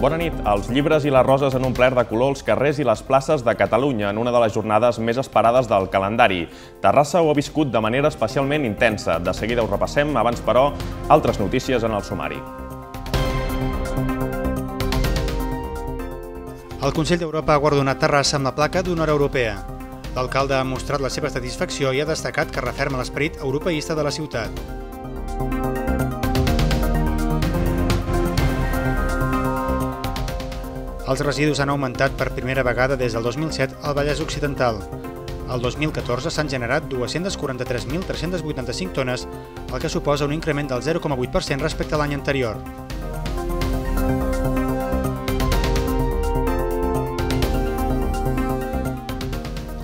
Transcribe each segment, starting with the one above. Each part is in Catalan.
Bona nit. Els llibres i les roses han omplert de color els carrers i les places de Catalunya en una de les jornades més esperades del calendari. Terrassa ho ha viscut de manera especialment intensa. De seguida ho repassem, abans però, altres notícies en el sumari. El Consell d'Europa ha guardonat Terrassa amb la placa d'honor europea. L'alcalde ha mostrat la seva satisfacció i ha destacat que referma l'esperit europeista de la ciutat. Els residus han augmentat per primera vegada des del 2007 al Vallès Occidental. El 2014 s'han generat 243.385 tones, el que suposa un increment del 0,8% respecte a l'any anterior.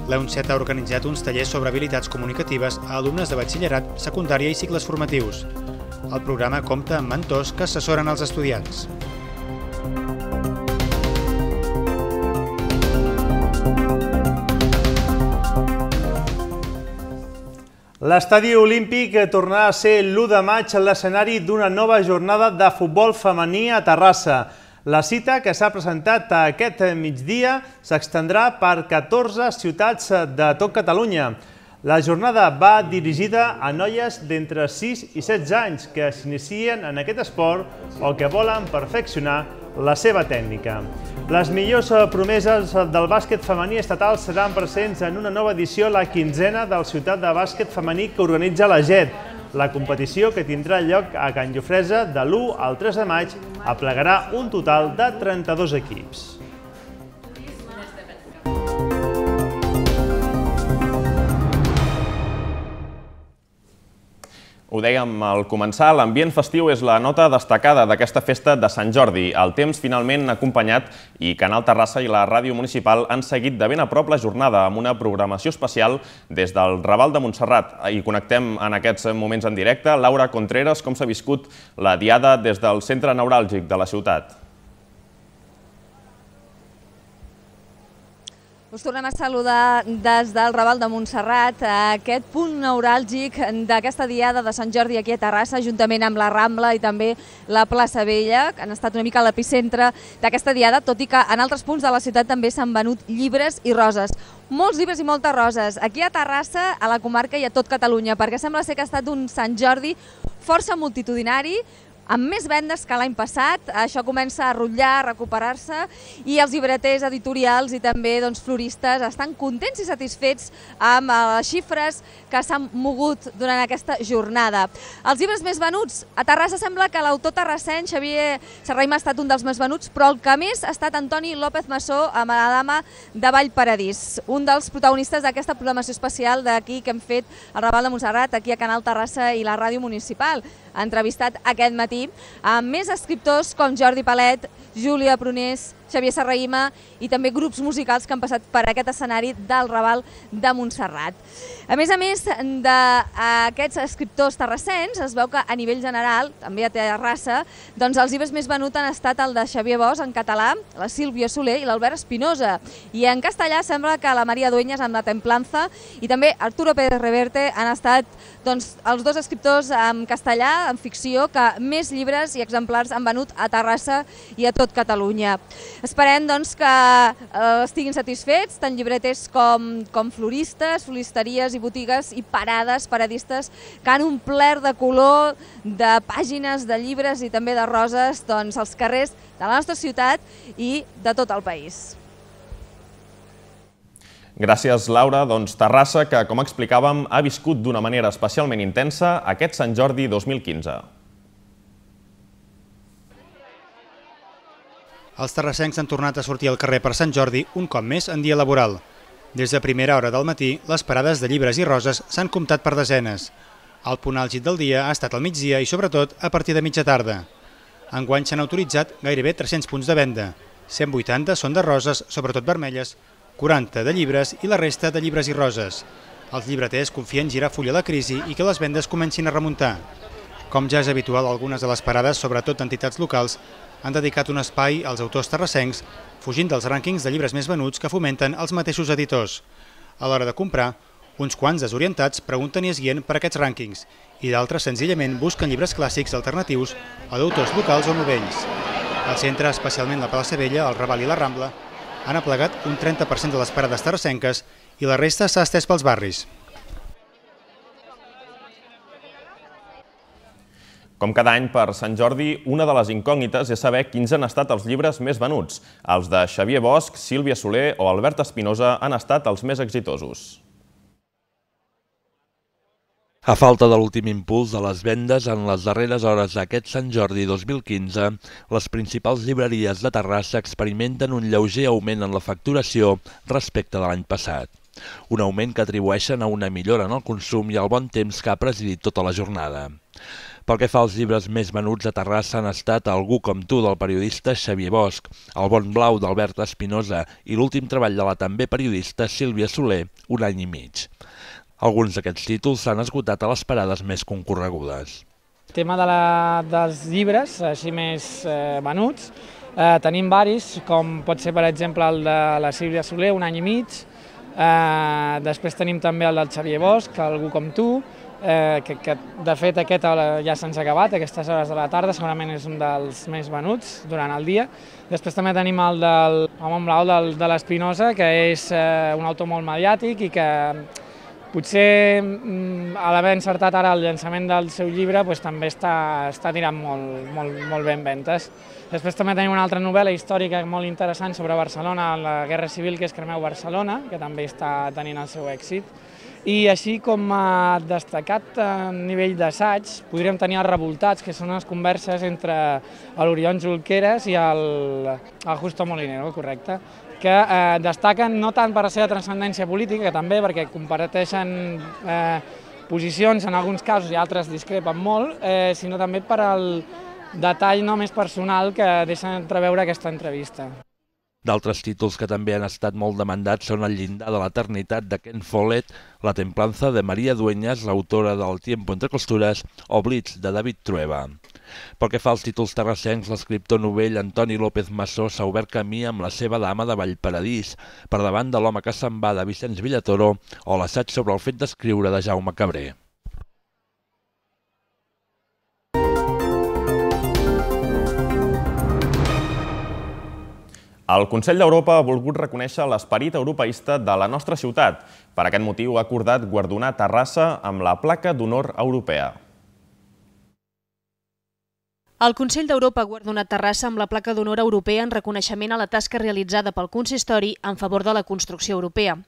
La UNCET ha organitzat uns tallers sobre habilitats comunicatives a alumnes de batxillerat, secundària i cicles formatius. El programa compta amb mentors que assessoren els estudiants. L'estadi olímpic tornarà a ser l'1 de maig l'escenari d'una nova jornada de futbol femení a Terrassa. La cita que s'ha presentat aquest migdia s'extendrà per 14 ciutats de tot Catalunya. La jornada va dirigida a noies d'entre 6 i 16 anys que s'inicien en aquest esport o que volen perfeccionar la seva tècnica. Les millors eh, promeses del bàsquet femení estatal seran presents en una nova edició la quinzena del Ciutat de Bàsquet Femení que organitza la GET. La competició, que tindrà lloc a Can Llofresa de l'1 al 3 de maig, aplegarà un total de 32 equips. Ho dèiem al començar, l'ambient festiu és la nota destacada d'aquesta festa de Sant Jordi. El temps finalment acompanyat i Canal Terrassa i la ràdio municipal han seguit de ben a prop la jornada amb una programació especial des del Raval de Montserrat. I connectem en aquests moments en directe Laura Contreras, com s'ha viscut la diada des del centre neuràlgic de la ciutat. Us tornem a saludar des del Raval de Montserrat, a aquest punt neuràlgic d'aquesta diada de Sant Jordi aquí a Terrassa, juntament amb la Rambla i també la plaça Vella, que han estat una mica l'epicentre d'aquesta diada, tot i que en altres punts de la ciutat també s'han venut llibres i roses. Molts llibres i moltes roses, aquí a Terrassa, a la comarca i a tot Catalunya, perquè sembla ser que ha estat un Sant Jordi força multitudinari, amb més vendes que l'any passat. Això comença a rotllar, a recuperar-se i els llibreters editorials i també doncs, floristes estan contents i satisfets amb eh, les xifres que s'han mogut durant aquesta jornada. Els llibres més venuts, a Terrassa sembla que l'autor terrassent, Xavier Serraim ha estat un dels més venuts, però el que més ha estat Antoni López Massó amb la dama de Vallparadís, un dels protagonistes d'aquesta programació especial d'aquí que hem fet al Raval de Montserrat, aquí a Canal Terrassa i la ràdio municipal entrevistat aquest matí amb més escriptors com Jordi Palet, Júlia Prunés, Xavier Serraïma i també grups musicals que han passat per aquest escenari del Raval de Montserrat. A més a més d'aquests eh, escriptors terrassens, es veu que a nivell general, també a Terrassa, doncs els llibres més venuts han estat el de Xavier Bosch en català, la Sílvia Soler i l'Albert Espinosa. I en castellà sembla que la Maria Dueñas amb la Templanza i també Arturo Pérez Reverte han estat doncs, els dos escriptors en castellà, en ficció, que més llibres i exemplars han venut a Terrassa i a tot Catalunya. Esperem doncs, que eh, estiguin satisfets tant llibreters com, com floristes, floristeries i botigues i parades, paradistes, que han omplert de color, de pàgines, de llibres i també de roses doncs, els carrers de la nostra ciutat i de tot el país. Gràcies, Laura. Doncs Terrassa, que, com explicàvem, ha viscut d'una manera especialment intensa aquest Sant Jordi 2015. Els terrassencs han tornat a sortir al carrer per Sant Jordi un cop més en dia laboral. Des de primera hora del matí, les parades de llibres i roses s'han comptat per desenes. El punt àlgid del dia ha estat al migdia i, sobretot, a partir de mitja tarda. Enguany s'han autoritzat gairebé 300 punts de venda. 180 són de roses, sobretot vermelles, 40 de llibres i la resta de llibres i roses. Els llibreters confien girar fulla la crisi i que les vendes comencin a remuntar. Com ja és habitual, algunes de les parades, sobretot entitats locals, han dedicat un espai als autors terrassencs, fugint dels rànquings de llibres més venuts que fomenten els mateixos editors. A l'hora de comprar, uns quants desorientats pregunten i es guien per aquests rànquings i d'altres senzillament busquen llibres clàssics alternatius a d'autors locals o novells. Al centre, especialment la Plaça Vella, el Raval i la Rambla, han aplegat un 30% de les parades terrassenques i la resta s'ha estès pels barris. Com cada any, per Sant Jordi, una de les incògnites és saber quins han estat els llibres més venuts. Els de Xavier Bosch, Sílvia Soler o Albert Espinosa han estat els més exitosos. A falta de l'últim impuls de les vendes, en les darreres hores d'aquest Sant Jordi 2015, les principals llibreries de Terrassa experimenten un lleuger augment en la facturació respecte de l'any passat. Un augment que atribueixen a una millora en el consum i al bon temps que ha presidit tota la jornada. Pel que fa als llibres més venuts a Terrassa han estat Algú com tu del periodista Xavier Bosch, El bon blau d'Albert Espinosa i l'últim treball de la també periodista Sílvia Soler, un any i mig. Alguns d'aquests títols s'han esgotat a les parades més concorregudes. El tema de la, dels llibres, així més eh, venuts, eh, tenim varis, com pot ser per exemple el de la Sílvia Soler, un any i mig, eh, després tenim també el del Xavier Bosch, Algú com tu, eh, que, que de fet aquest ja se'ns ha acabat, aquestes hores de la tarda, segurament és un dels més venuts durant el dia. Després també tenim el del Home Blau del, de l'Espinosa, que és eh, un autor molt mediàtic i que mm, potser mm, a l'haver encertat ara el llançament del seu llibre doncs, també està, està tirant molt, molt, molt ben ventes. Després també tenim una altra novel·la històrica molt interessant sobre Barcelona, la Guerra Civil, que és Cremeu Barcelona, que també està tenint el seu èxit. I així com ha destacat a nivell d'assaig, podríem tenir els revoltats, que són les converses entre l'Oriol Julqueras i el, el Justo Molinero, correcte, que eh, destaquen no tant per la seva transcendència política, que també perquè comparteixen eh, posicions en alguns casos i altres discrepen molt, eh, sinó també per al detall no més personal que deixen entreveure aquesta entrevista. D'altres títols que també han estat molt demandats són El llindar de l'eternitat de Ken Follett, La templanza de Maria Dueñas, l'autora del Tiempo entre costures, o Blitz de David Trueba. Pel que fa als títols terrassencs, l'escriptor novell Antoni López Massó s'ha obert camí amb la seva dama de Vallparadís, per davant de l'home que se'n va de Vicenç Villatoro o l'assaig sobre el fet d'escriure de Jaume Cabré. El Consell d'Europa ha volgut reconèixer l'esperit europeista de la nostra ciutat. Per aquest motiu ha acordat guardonar Terrassa amb la placa d'honor europea. El Consell d'Europa ha guardonat Terrassa amb la placa d'honor europea en reconeixement a la tasca realitzada pel consistori en favor de la construcció europea.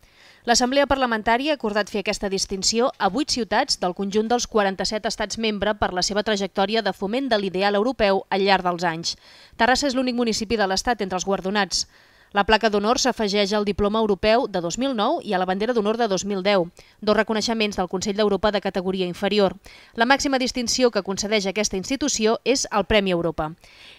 L'Assemblea Parlamentària ha acordat fer aquesta distinció a vuit ciutats del conjunt dels 47 estats membre per la seva trajectòria de foment de l'ideal europeu al llarg dels anys. Terrassa és l'únic municipi de l'Estat entre els guardonats. La placa d'honor s'afegeix al Diploma Europeu de 2009 i a la Bandera d'Honor de 2010, dos reconeixements del Consell d'Europa de categoria inferior. La màxima distinció que concedeix aquesta institució és el Premi Europa.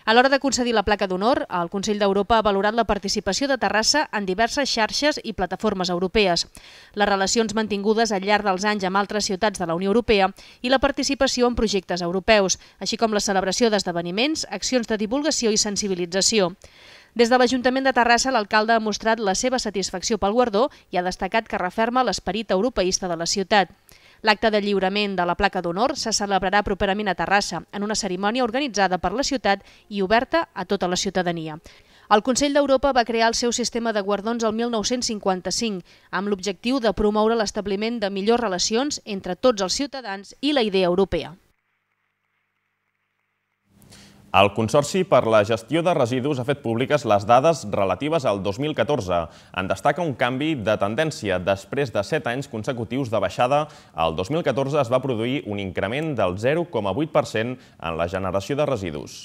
A l'hora de concedir la placa d'honor, el Consell d'Europa ha valorat la participació de Terrassa en diverses xarxes i plataformes europees, les relacions mantingudes al llarg dels anys amb altres ciutats de la Unió Europea i la participació en projectes europeus, així com la celebració d'esdeveniments, accions de divulgació i sensibilització. Des de l'Ajuntament de Terrassa, l'alcalde ha mostrat la seva satisfacció pel guardó i ha destacat que referma l'esperit europeista de la ciutat. L'acte de lliurament de la placa d'honor se celebrarà properament a Terrassa, en una cerimònia organitzada per la ciutat i oberta a tota la ciutadania. El Consell d'Europa va crear el seu sistema de guardons el 1955, amb l'objectiu de promoure l'establiment de millors relacions entre tots els ciutadans i la idea europea. El Consorci per la Gestió de Residus ha fet públiques les dades relatives al 2014. En destaca un canvi de tendència. Després de 7 anys consecutius de baixada, el 2014 es va produir un increment del 0,8% en la generació de residus.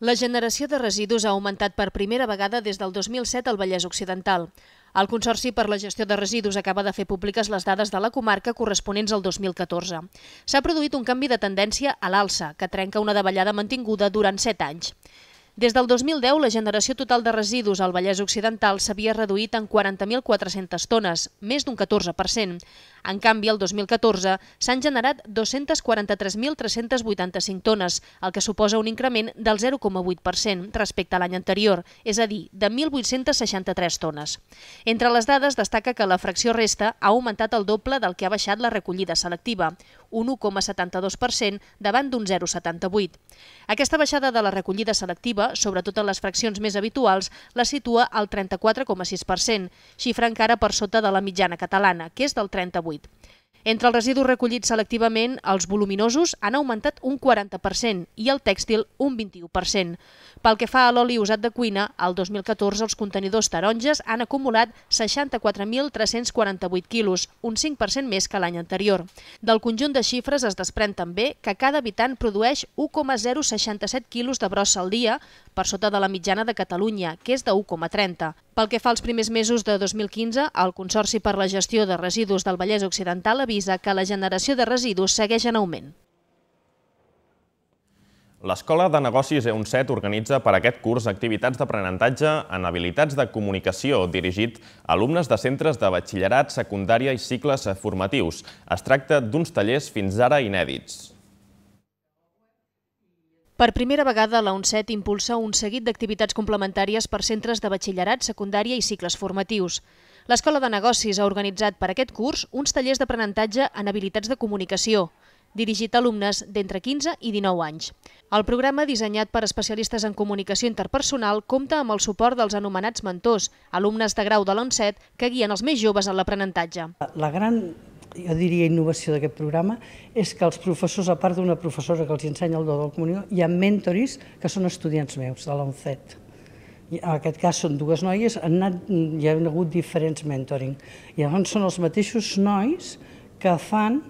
La generació de residus ha augmentat per primera vegada des del 2007 al Vallès Occidental. El Consorci per la Gestió de Residus acaba de fer públiques les dades de la comarca corresponents al 2014. S'ha produït un canvi de tendència a l'alça, que trenca una davallada mantinguda durant 7 anys. Des del 2010, la generació total de residus al Vallès Occidental s'havia reduït en 40.400 tones, més d'un 14%. En canvi, el 2014 s'han generat 243.385 tones, el que suposa un increment del 0,8% respecte a l'any anterior, és a dir, de 1.863 tones. Entre les dades destaca que la fracció resta ha augmentat el doble del que ha baixat la recollida selectiva, un 1,72% davant d'un 0,78. Aquesta baixada de la recollida selectiva, sobretot en les fraccions més habituals, la situa al 34,6%, xifra encara per sota de la mitjana catalana, que és del 38. Entre els residus recollits selectivament, els voluminosos han augmentat un 40% i el tèxtil un 21%. Pel que fa a l'oli usat de cuina, el 2014 els contenidors taronges han acumulat 64.348 quilos, un 5% més que l'any anterior. Del conjunt de xifres es desprèn també que cada habitant produeix 1,067 quilos de brossa al dia, per sota de la mitjana de Catalunya, que és de 1,30. Pel que fa als primers mesos de 2015, el Consorci per la Gestió de Residus del Vallès Occidental avisa que la generació de residus segueix en augment. L'Escola de Negocis E17 organitza per aquest curs activitats d'aprenentatge en habilitats de comunicació dirigit a alumnes de centres de batxillerat, secundària i cicles formatius. Es tracta d'uns tallers fins ara inèdits. Per primera vegada, la UNCET impulsa un seguit d'activitats complementàries per centres de batxillerat, secundària i cicles formatius. L'Escola de Negocis ha organitzat per aquest curs uns tallers d'aprenentatge en habilitats de comunicació, dirigit a alumnes d'entre 15 i 19 anys. El programa, dissenyat per especialistes en comunicació interpersonal, compta amb el suport dels anomenats mentors, alumnes de grau de l'ONCET que guien els més joves en l'aprenentatge. La gran jo diria innovació d'aquest programa, és que els professors, a part d'una professora que els ensenya el do del comunió, hi ha mentoris que són estudiants meus, de l'ONCET. En aquest cas són dues noies, han anat, hi ha hagut diferents mentoring. I llavors són els mateixos nois que fan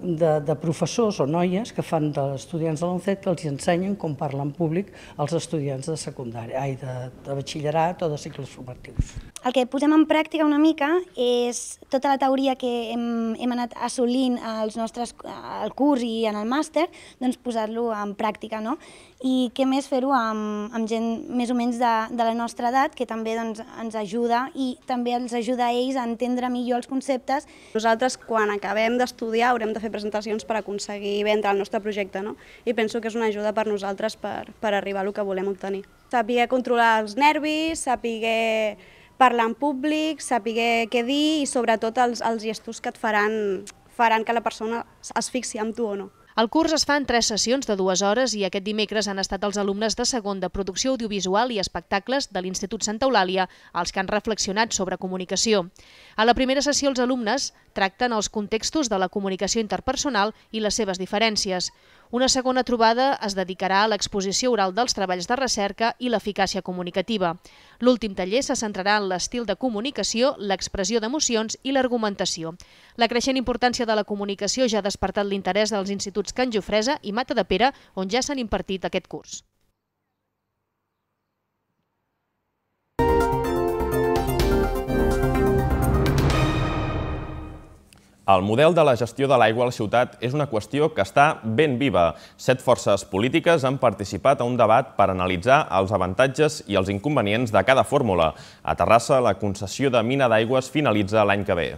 de, de professors o noies que fan d'estudiants de l'ONCET que els ensenyen com parlar en públic als estudiants de secundària, ai, de, de batxillerat o de cicles formatius. El que posem en pràctica una mica és tota la teoria que hem, hem anat assolint als nostres, al curs i en el màster, doncs posar-lo en pràctica, no? i què més fer-ho amb, amb gent més o menys de, de la nostra edat, que també doncs, ens ajuda i també els ajuda a ells a entendre millor els conceptes. Nosaltres, quan acabem d'estudiar, haurem de fer presentacions per aconseguir vendre el nostre projecte, no? i penso que és una ajuda per nosaltres per, per arribar al que volem obtenir. Saber controlar els nervis, saber parlar en públic, saber què dir i sobretot els, els gestos que et faran, faran que la persona es fixi amb tu o no. El curs es fa en tres sessions de dues hores i aquest dimecres han estat els alumnes de segon de producció audiovisual i espectacles de l'Institut Santa Eulàlia els que han reflexionat sobre comunicació. A la primera sessió els alumnes tracten els contextos de la comunicació interpersonal i les seves diferències. Una segona trobada es dedicarà a l'exposició oral dels treballs de recerca i l'eficàcia comunicativa. L'últim taller se centrarà en l'estil de comunicació, l'expressió d'emocions i l'argumentació. La creixent importància de la comunicació ja ha despertat l'interès dels instituts Can Jofresa i Mata de Pere, on ja s'han impartit aquest curs. El model de la gestió de l'aigua a la ciutat és una qüestió que està ben viva. Set forces polítiques han participat a un debat per analitzar els avantatges i els inconvenients de cada fórmula. A Terrassa, la concessió de mina d'aigües finalitza l'any que ve.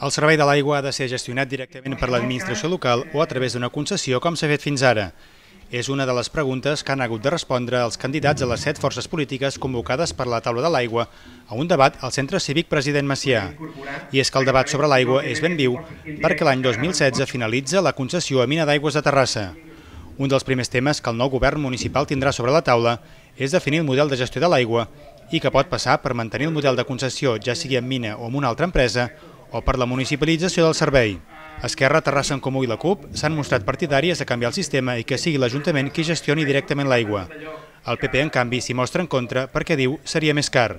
El servei de l'aigua ha de ser gestionat directament per l'administració local o a través d'una concessió com s'ha fet fins ara. És una de les preguntes que han hagut de respondre els candidats a les set forces polítiques convocades per la taula de l'aigua a un debat al Centre Cívic President Macià. I és que el debat sobre l'aigua és ben viu perquè l'any 2016 finalitza la concessió a Mina d'Aigües de Terrassa. Un dels primers temes que el nou govern municipal tindrà sobre la taula és definir el model de gestió de l'aigua i que pot passar per mantenir el model de concessió, ja sigui en mina o en una altra empresa, o per la municipalització del servei. Esquerra, Terrassa en Comú i la CUP s'han mostrat partidàries a canviar el sistema i que sigui l'Ajuntament qui gestioni directament l'aigua. El PP, en canvi, s'hi mostra en contra perquè diu seria més car.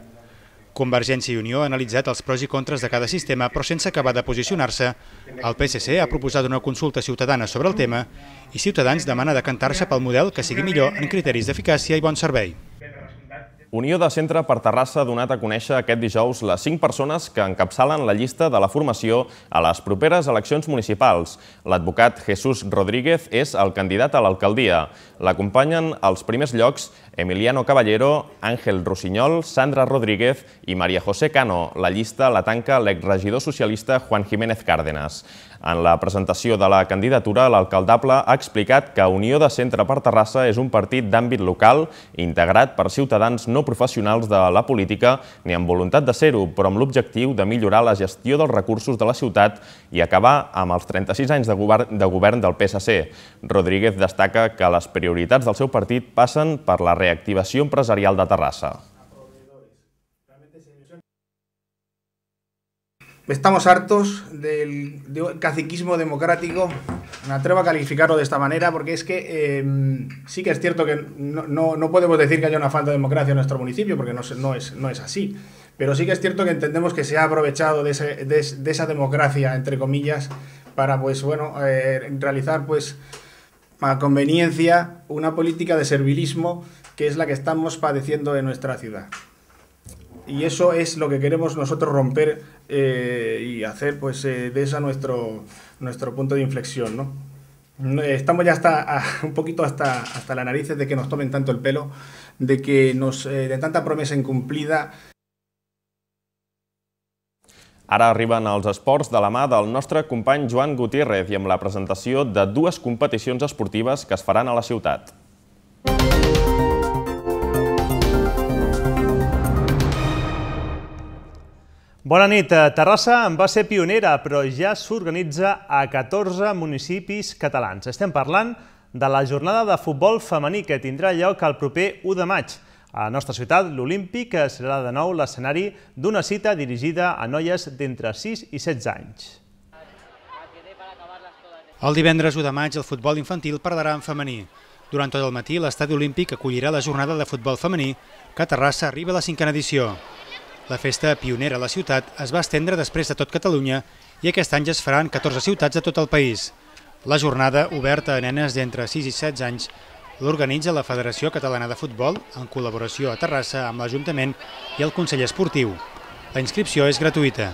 Convergència i Unió ha analitzat els pros i contres de cada sistema, però sense acabar de posicionar-se. El PSC ha proposat una consulta ciutadana sobre el tema i Ciutadans demana decantar-se pel model que sigui millor en criteris d'eficàcia i bon servei. Unió de Centre per Terrassa ha donat a conèixer aquest dijous les 5 persones que encapçalen la llista de la formació a les properes eleccions municipals. L'advocat Jesús Rodríguez és el candidat a l'alcaldia. L'acompanyen als primers llocs Emiliano Caballero, Ángel Rosiñol, Sandra Rodríguez i Maria José Cano. La llista la tanca l'exregidor socialista Juan Jiménez Cárdenas. En la presentació de la candidatura, l'alcaldable ha explicat que Unió de Centre per Terrassa és un partit d'àmbit local integrat per ciutadans no professionals de la política ni amb voluntat de ser-ho, però amb l'objectiu de millorar la gestió dels recursos de la ciutat i acabar amb els 36 anys de govern, de govern del PSC. Rodríguez destaca que les prioritats del seu partit passen per la realitat activación empresarial de Terrassa. Estamos hartos del, caciquismo democrático. Me atrevo a calificarlo de esta manera porque es que em, sí que es cierto que no, no, podemos decir que haya una falta de democracia en nuestro municipio porque no, no, es, no es así. Pero sí que es cierto que entendemos que se ha aprovechado de, esa democracia, entre comillas, para pues bueno eh, realizar pues a conveniencia una política de servilismo que es la que estamos padeciendo en nuestra ciudad. Y eso es lo que queremos nosotros romper eh, y hacer pues eh, de esa nuestro, nuestro punto de inflexión. ¿no? Eh, estamos ya hasta, ah, un poquito hasta, hasta las narices de que nos tomen tanto el pelo, de que nos de tanta promesa incumplida, Ara arriben els esports de la mà del nostre company Joan Gutiérrez i amb la presentació de dues competicions esportives que es faran a la ciutat. Bona nit. Eh, Terrassa en va ser pionera, però ja s'organitza a 14 municipis catalans. Estem parlant de la jornada de futbol femení que tindrà lloc el proper 1 de maig. A la nostra ciutat, l'Olímpic eh, serà de nou l'escenari d'una cita dirigida a noies d'entre 6 i 16 anys. El divendres 1 de maig el futbol infantil parlarà en femení. Durant tot el matí, l'estadi olímpic acollirà la jornada de futbol femení que a Terrassa arriba a la cinquena edició. La festa pionera a la ciutat es va estendre després de tot Catalunya i aquest any es faran 14 ciutats de tot el país. La jornada, oberta a nenes d'entre 6 i 16 anys, l'organitza la Federació Catalana de Futbol en col·laboració a Terrassa amb l'Ajuntament i el Consell Esportiu. La inscripció és gratuïta.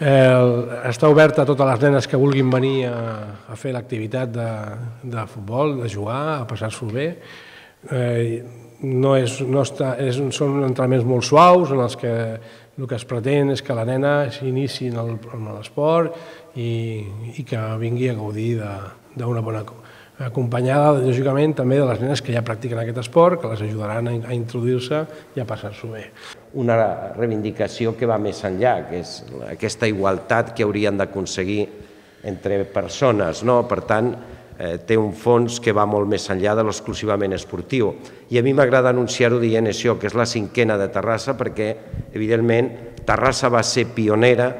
Eh, està oberta a totes les nenes que vulguin venir a, a fer l'activitat de, de futbol, de jugar, a passar-s'ho bé. Eh, no és, no està, és, són entrenaments molt suaus en els que el que es pretén és que la nena s'inici en l'esport i, i que vingui a gaudir d'una bona cosa acompanyada, lògicament, també de les nenes que ja practiquen aquest esport, que les ajudaran a introduir-se i a passar-s'ho bé. Una reivindicació que va més enllà, que és aquesta igualtat que haurien d'aconseguir entre persones. No? Per tant, eh, té un fons que va molt més enllà de l'exclusivament esportiu. I a mi m'agrada anunciar-ho dient això, que és la cinquena de Terrassa, perquè, evidentment, Terrassa va ser pionera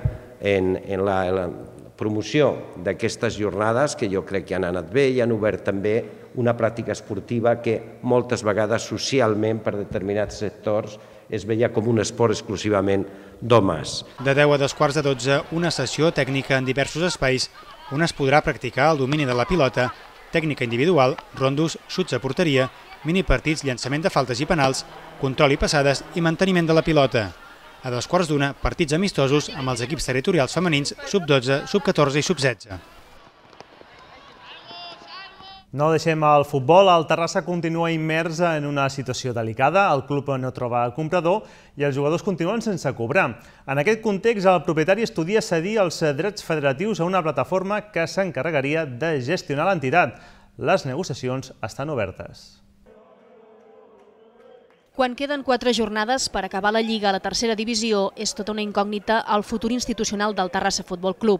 en, en la, en la promoció d'aquestes jornades que jo crec que han anat bé i han obert també una pràctica esportiva que moltes vegades socialment per determinats sectors es veia com un esport exclusivament d'homes. De 10 a 2 quarts de 12, una sessió tècnica en diversos espais on es podrà practicar el domini de la pilota, tècnica individual, rondos, xuts a porteria, minipartits, llançament de faltes i penals, control i passades i manteniment de la pilota a dos quarts d'una partits amistosos amb els equips territorials femenins sub-12, sub-14 i sub-16. No deixem el futbol. El Terrassa continua immers en una situació delicada. El club no troba comprador i els jugadors continuen sense cobrar. En aquest context, el propietari estudia cedir els drets federatius a una plataforma que s'encarregaria de gestionar l'entitat. Les negociacions estan obertes. Quan queden quatre jornades per acabar la Lliga a la tercera divisió, és tota una incògnita el futur institucional del Terrassa Futbol Club.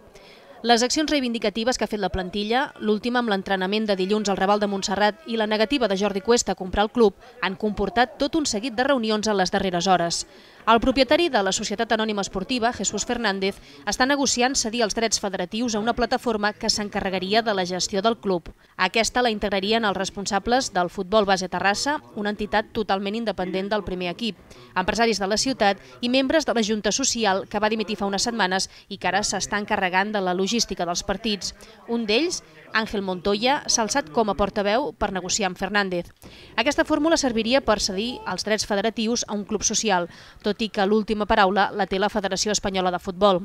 Les accions reivindicatives que ha fet la plantilla, l'última amb l'entrenament de dilluns al Raval de Montserrat i la negativa de Jordi Cuesta a comprar el club, han comportat tot un seguit de reunions en les darreres hores. El propietari de la Societat Anònima Esportiva, Jesús Fernández, està negociant cedir els drets federatius a una plataforma que s'encarregaria de la gestió del club. Aquesta la integrarien els responsables del Futbol Base Terrassa, una entitat totalment independent del primer equip, empresaris de la ciutat i membres de la Junta Social que va dimitir fa unes setmanes i que ara s'està encarregant de la logística dels partits. Un d'ells, Àngel Montoya, s'ha alçat com a portaveu per negociar amb Fernández. Aquesta fórmula serviria per cedir els drets federatius a un club social, tot tot i que l'última paraula la té la Federació Espanyola de Futbol.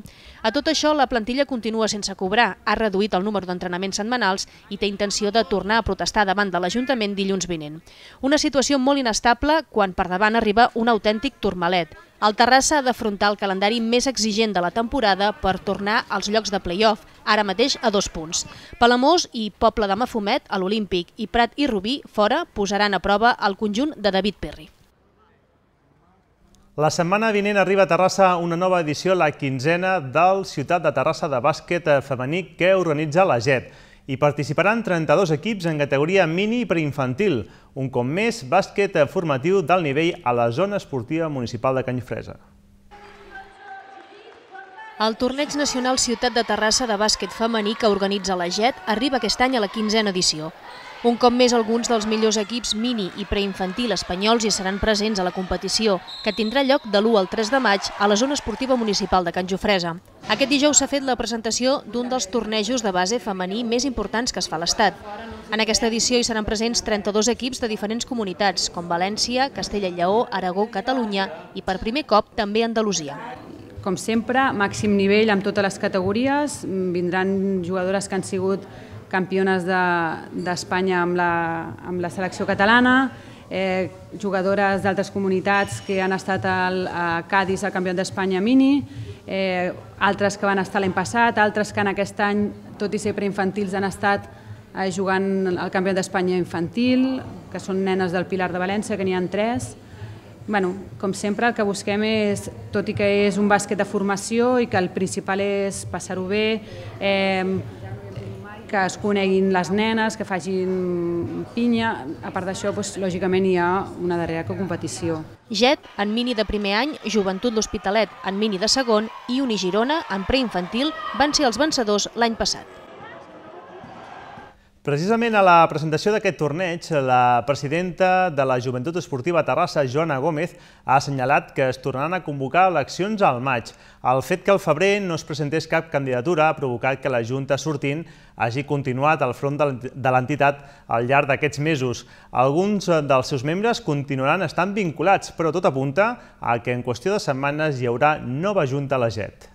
A tot això, la plantilla continua sense cobrar, ha reduït el número d'entrenaments setmanals i té intenció de tornar a protestar davant de l'Ajuntament dilluns vinent. Una situació molt inestable quan per davant arriba un autèntic turmalet. El Terrassa ha d'afrontar el calendari més exigent de la temporada per tornar als llocs de play-off, ara mateix a dos punts. Palamós i Pobla de Mafumet a l'Olímpic i Prat i Rubí fora posaran a prova el conjunt de David Perry. La setmana vinent arriba a Terrassa una nova edició, la quinzena del Ciutat de Terrassa de bàsquet eh, femení que organitza la JET. Hi participaran 32 equips en categoria mini i preinfantil, un cop més bàsquet eh, formatiu d'alt nivell a la zona esportiva municipal de Canyfresa. El torneig nacional Ciutat de Terrassa de bàsquet femení que organitza la JET arriba aquest any a la quinzena edició. Un cop més, alguns dels millors equips mini i preinfantil espanyols hi seran presents a la competició, que tindrà lloc de l'1 al 3 de maig a la zona esportiva municipal de Can Jofresa. Aquest dijous s'ha fet la presentació d'un dels tornejos de base femení més importants que es fa a l'Estat. En aquesta edició hi seran presents 32 equips de diferents comunitats, com València, Castella i Lleó, Aragó, Catalunya i per primer cop també Andalusia. Com sempre, màxim nivell amb totes les categories, vindran jugadores que han sigut campiones d'Espanya de, amb, la, amb la selecció catalana, eh, jugadores d'altres comunitats que han estat al, a Cádiz al Campionat d'Espanya mini, eh, altres que van estar l'any passat, altres que en aquest any, tot i ser preinfantils, han estat eh, jugant al Campionat d'Espanya infantil, que són nenes del Pilar de València, que n'hi han tres. Bueno, com sempre, el que busquem és, tot i que és un bàsquet de formació i que el principal és passar-ho bé, eh, que es coneguin les nenes, que facin pinya. A part d'això, doncs, lògicament hi ha una darrera competició. JET, en mini de primer any, Joventut l'Hospitalet, en mini de segon i Unigirona, en preinfantil, van ser els vencedors l'any passat. Precisament a la presentació d'aquest torneig, la presidenta de la Joventut Esportiva Terrassa, Joana Gómez, ha assenyalat que es tornaran a convocar eleccions al maig. El fet que al febrer no es presentés cap candidatura ha provocat que la Junta sortint hagi continuat al front de l'entitat al llarg d'aquests mesos. Alguns eh, dels seus membres continuaran estant vinculats, però tot apunta a que en qüestió de setmanes hi haurà nova Junta a la JET.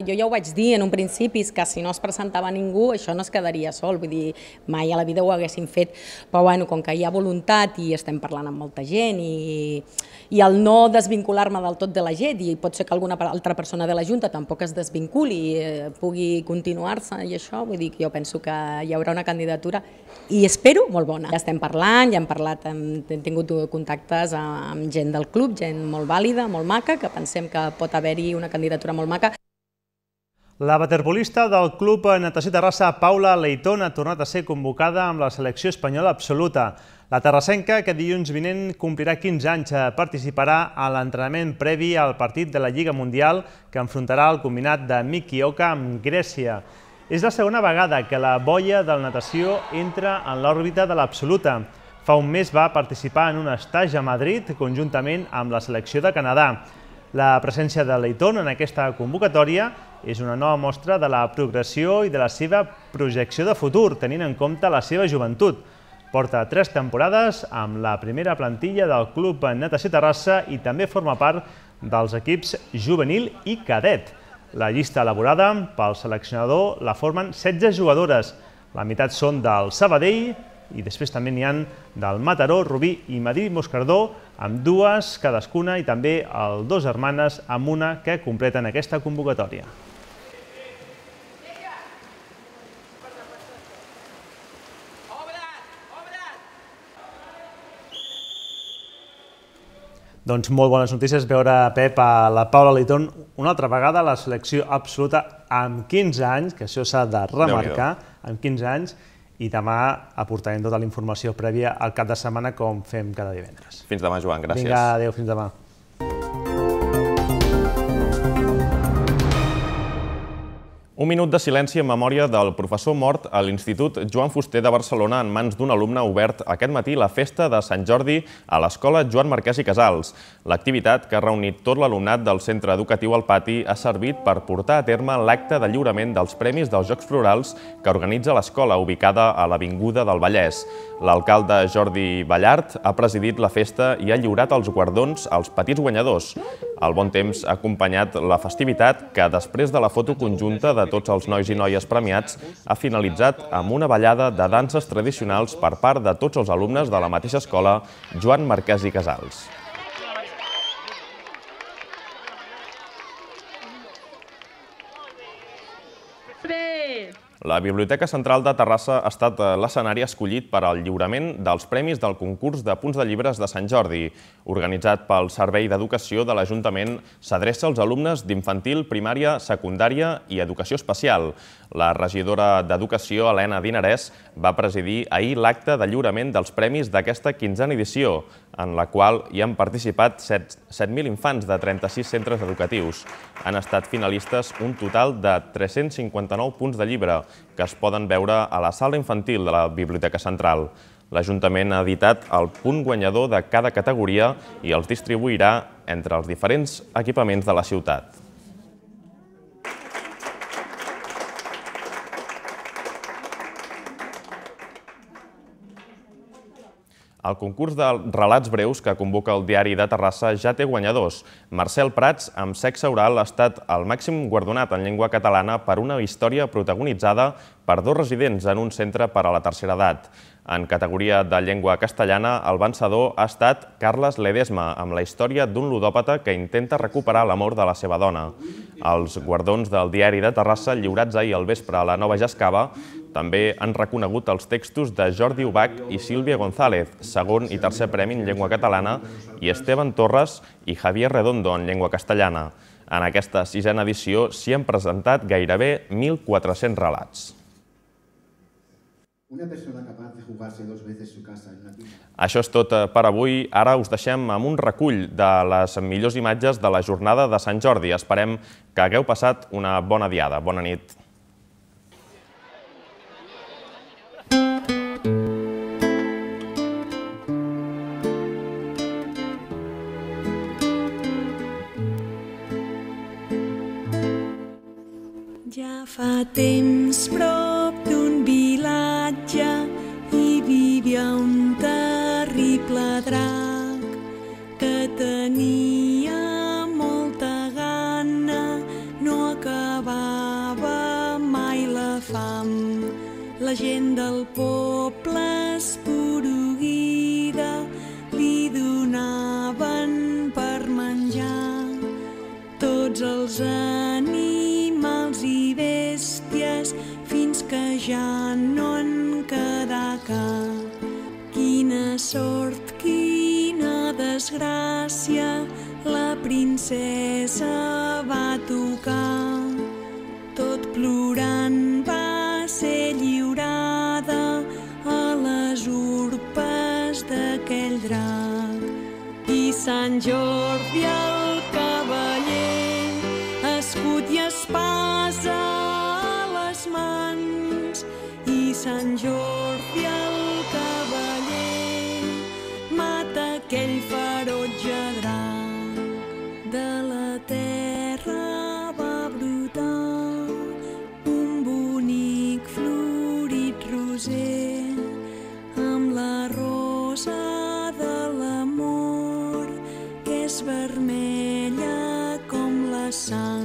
Jo ja ho vaig dir en un principi, que si no es presentava ningú, això no es quedaria sol, vull dir, mai a la vida ho haguéssim fet, però bueno, com que hi ha voluntat i estem parlant amb molta gent i, i el no desvincular-me del tot de la gent, i pot ser que alguna altra persona de la Junta tampoc es desvinculi, eh, pugui continuar-se i això, vull dir que jo penso que hi haurà una candidatura i espero molt bona. Ja estem parlant, ja hem parlat, hem, hem tingut contactes amb gent del club, gent molt vàlida, molt maca, que pensem que pot haver-hi una candidatura molt maca. La baterbolista del Club Natació Terrassa, Paula Leitón, ha tornat a ser convocada amb la selecció espanyola absoluta. La terrassenca, que dilluns vinent complirà 15 anys, eh, participarà a l'entrenament previ al partit de la Lliga Mundial que enfrontarà el combinat de Oka amb Grècia. És la segona vegada que la boia del natació entra en l'òrbita de l'absoluta. Fa un mes va participar en un estatge a Madrid conjuntament amb la selecció de Canadà. La presència de Leiton en aquesta convocatòria és una nova mostra de la progressió i de la seva projecció de futur, tenint en compte la seva joventut. Porta tres temporades amb la primera plantilla del Club Natació Terrassa i també forma part dels equips juvenil i cadet. La llista elaborada pel seleccionador la formen 16 jugadores. La meitat són del Sabadell i després també n'hi han del Mataró, Rubí i Madrid Moscardó, amb dues cadascuna i també el dos germanes amb una que completen aquesta convocatòria. Doncs molt bones notícies veure a Pep a la Paula Liton una altra vegada a la selecció absoluta amb 15 anys, que això s'ha de remarcar, amb 15 anys, i demà aportarem tota la informació prèvia al cap de setmana com fem cada divendres. Fins demà, Joan, gràcies. Vinga, adéu, fins demà. Un minut de silenci en memòria del professor mort a l'Institut Joan Fuster de Barcelona en mans d'un alumne obert aquest matí la festa de Sant Jordi a l'escola Joan Marquès i Casals. L'activitat que ha reunit tot l'alumnat del centre educatiu al pati ha servit per portar a terme l'acte de lliurament dels Premis dels Jocs Florals que organitza l'escola ubicada a l'Avinguda del Vallès. L'alcalde Jordi Ballart ha presidit la festa i ha lliurat els guardons als petits guanyadors. El bon temps ha acompanyat la festivitat que, després de la foto conjunta de tots els nois i noies premiats, ha finalitzat amb una ballada de danses tradicionals per part de tots els alumnes de la mateixa escola Joan Marquès i Casals. La Biblioteca Central de Terrassa ha estat eh, l'escenari escollit per al lliurament dels premis del concurs de punts de llibres de Sant Jordi. Organitzat pel Servei d'Educació de l'Ajuntament, s'adreça als alumnes d'infantil, primària, secundària i educació especial. La regidora d'Educació, Helena Dinarès, va presidir ahir l'acte de lliurament dels premis d'aquesta quinzena edició en la qual hi han participat 7.000 infants de 36 centres educatius. Han estat finalistes un total de 359 punts de llibre que es poden veure a la sala infantil de la Biblioteca Central. L'Ajuntament ha editat el punt guanyador de cada categoria i els distribuirà entre els diferents equipaments de la ciutat. El concurs de relats breus que convoca el diari de Terrassa ja té guanyadors. Marcel Prats, amb sexe oral, ha estat el màxim guardonat en llengua catalana per una història protagonitzada per dos residents en un centre per a la tercera edat. En categoria de llengua castellana, el vencedor ha estat Carles Ledesma, amb la història d'un ludòpata que intenta recuperar l'amor de la seva dona. Els guardons del diari de Terrassa, lliurats ahir al vespre a la Nova Jascava, també han reconegut els textos de Jordi Ubach i Sílvia González, segon i tercer premi en llengua catalana, i Esteban Torres i Javier Redondo en llengua castellana. En aquesta sisena edició s'hi han presentat gairebé 1.400 relats. Una persona capaç de jugar-se dos a su casa en una tina. Això és tot eh, per avui. Ara us deixem amb un recull de les millors imatges de la jornada de Sant Jordi. Esperem que hagueu passat una bona diada. Bona nit. temps prop d'un vilatge hi vivia un terrible drac que tenia molta gana, no acabava mai la fam. La gent del poble sort, quina desgràcia, la princesa va tocar. Tot plorant va ser lliurada a les urpes d'aquell drac. I Sant Jordi el cavaller, escut i espasa a les mans, i Sant Jordi vermella com la sang.